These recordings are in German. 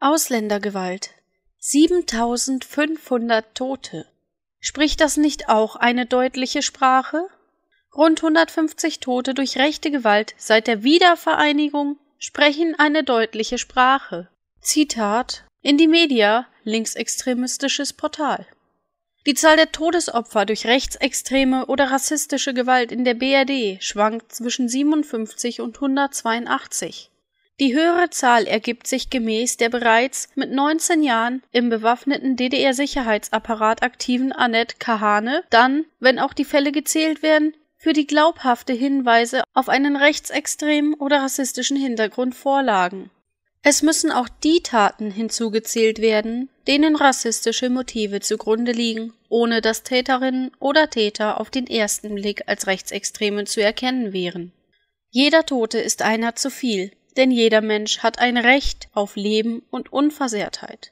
Ausländergewalt. 7500 Tote. Spricht das nicht auch eine deutliche Sprache? Rund 150 Tote durch rechte Gewalt seit der Wiedervereinigung sprechen eine deutliche Sprache. Zitat in die Media linksextremistisches Portal. Die Zahl der Todesopfer durch rechtsextreme oder rassistische Gewalt in der BRD schwankt zwischen 57 und 182. Die höhere Zahl ergibt sich gemäß der bereits mit 19 Jahren im bewaffneten DDR-Sicherheitsapparat aktiven Annette Kahane, dann, wenn auch die Fälle gezählt werden, für die glaubhafte Hinweise auf einen rechtsextremen oder rassistischen Hintergrund vorlagen. Es müssen auch die Taten hinzugezählt werden, denen rassistische Motive zugrunde liegen, ohne dass Täterinnen oder Täter auf den ersten Blick als Rechtsextreme zu erkennen wären. Jeder Tote ist einer zu viel, denn jeder Mensch hat ein Recht auf Leben und Unversehrtheit.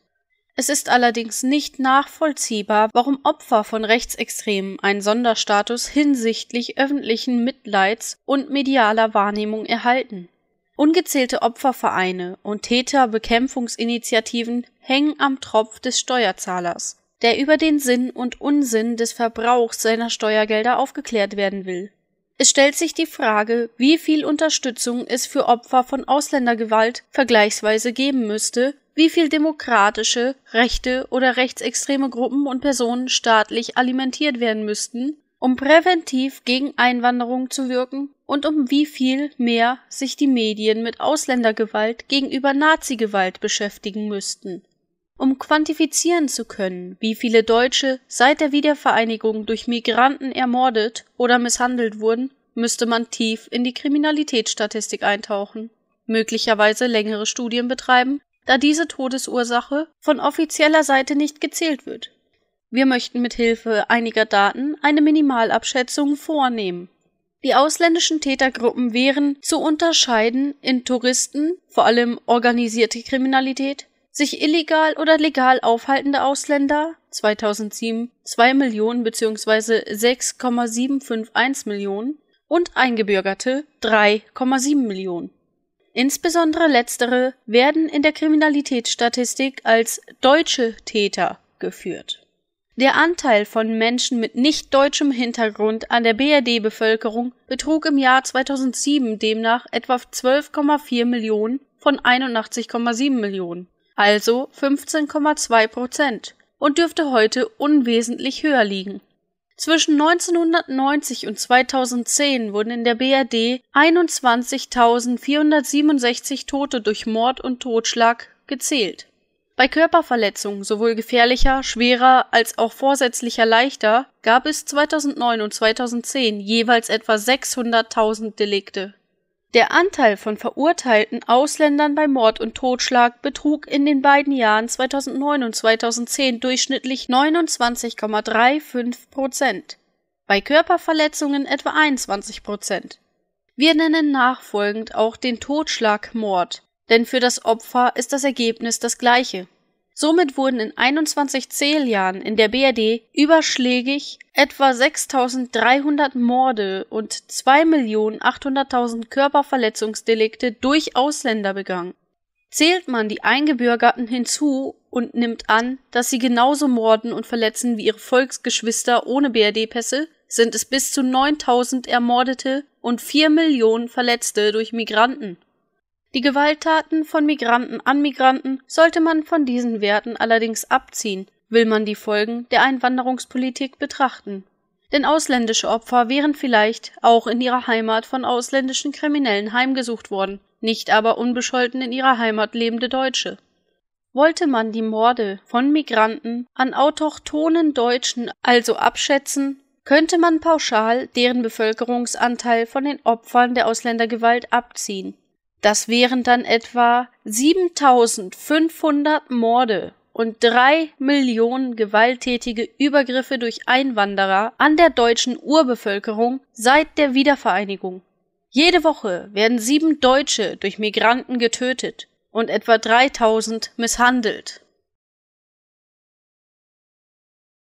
Es ist allerdings nicht nachvollziehbar, warum Opfer von Rechtsextremen einen Sonderstatus hinsichtlich öffentlichen Mitleids und medialer Wahrnehmung erhalten. Ungezählte Opfervereine und Täterbekämpfungsinitiativen hängen am Tropf des Steuerzahlers, der über den Sinn und Unsinn des Verbrauchs seiner Steuergelder aufgeklärt werden will. Es stellt sich die Frage, wie viel Unterstützung es für Opfer von Ausländergewalt vergleichsweise geben müsste, wie viel demokratische, rechte oder rechtsextreme Gruppen und Personen staatlich alimentiert werden müssten, um präventiv gegen Einwanderung zu wirken und um wie viel mehr sich die Medien mit Ausländergewalt gegenüber Nazigewalt beschäftigen müssten um quantifizieren zu können, wie viele Deutsche seit der Wiedervereinigung durch Migranten ermordet oder misshandelt wurden, müsste man tief in die Kriminalitätsstatistik eintauchen, möglicherweise längere Studien betreiben, da diese Todesursache von offizieller Seite nicht gezählt wird. Wir möchten mit Hilfe einiger Daten eine Minimalabschätzung vornehmen. Die ausländischen Tätergruppen wären zu unterscheiden in Touristen, vor allem organisierte Kriminalität, sich illegal oder legal aufhaltende Ausländer 2007 2 Millionen bzw. 6,751 Millionen und Eingebürgerte 3,7 Millionen. Insbesondere letztere werden in der Kriminalitätsstatistik als deutsche Täter geführt. Der Anteil von Menschen mit nicht deutschem Hintergrund an der BRD-Bevölkerung betrug im Jahr 2007 demnach etwa 12,4 Millionen von 81,7 Millionen also 15,2 Prozent, und dürfte heute unwesentlich höher liegen. Zwischen 1990 und 2010 wurden in der BRD 21.467 Tote durch Mord und Totschlag gezählt. Bei Körperverletzungen sowohl gefährlicher, schwerer als auch vorsätzlicher leichter gab es 2009 und 2010 jeweils etwa 600.000 Delikte. Der Anteil von verurteilten Ausländern bei Mord und Totschlag betrug in den beiden Jahren 2009 und 2010 durchschnittlich 29,35 Prozent, bei Körperverletzungen etwa 21 Prozent. Wir nennen nachfolgend auch den Totschlagmord, denn für das Opfer ist das Ergebnis das gleiche. Somit wurden in 21 Zähljahren in der BRD überschlägig etwa 6.300 Morde und 2.800.000 Körperverletzungsdelikte durch Ausländer begangen. Zählt man die Eingebürgerten hinzu und nimmt an, dass sie genauso morden und verletzen wie ihre Volksgeschwister ohne BRD-Pässe, sind es bis zu 9.000 Ermordete und 4 Millionen Verletzte durch Migranten. Die Gewalttaten von Migranten an Migranten sollte man von diesen Werten allerdings abziehen, will man die Folgen der Einwanderungspolitik betrachten. Denn ausländische Opfer wären vielleicht auch in ihrer Heimat von ausländischen Kriminellen heimgesucht worden, nicht aber unbescholten in ihrer Heimat lebende Deutsche. Wollte man die Morde von Migranten an autochthonen Deutschen also abschätzen, könnte man pauschal deren Bevölkerungsanteil von den Opfern der Ausländergewalt abziehen. Das wären dann etwa 7500 Morde und drei Millionen gewalttätige Übergriffe durch Einwanderer an der deutschen Urbevölkerung seit der Wiedervereinigung. Jede Woche werden sieben Deutsche durch Migranten getötet und etwa 3000 misshandelt.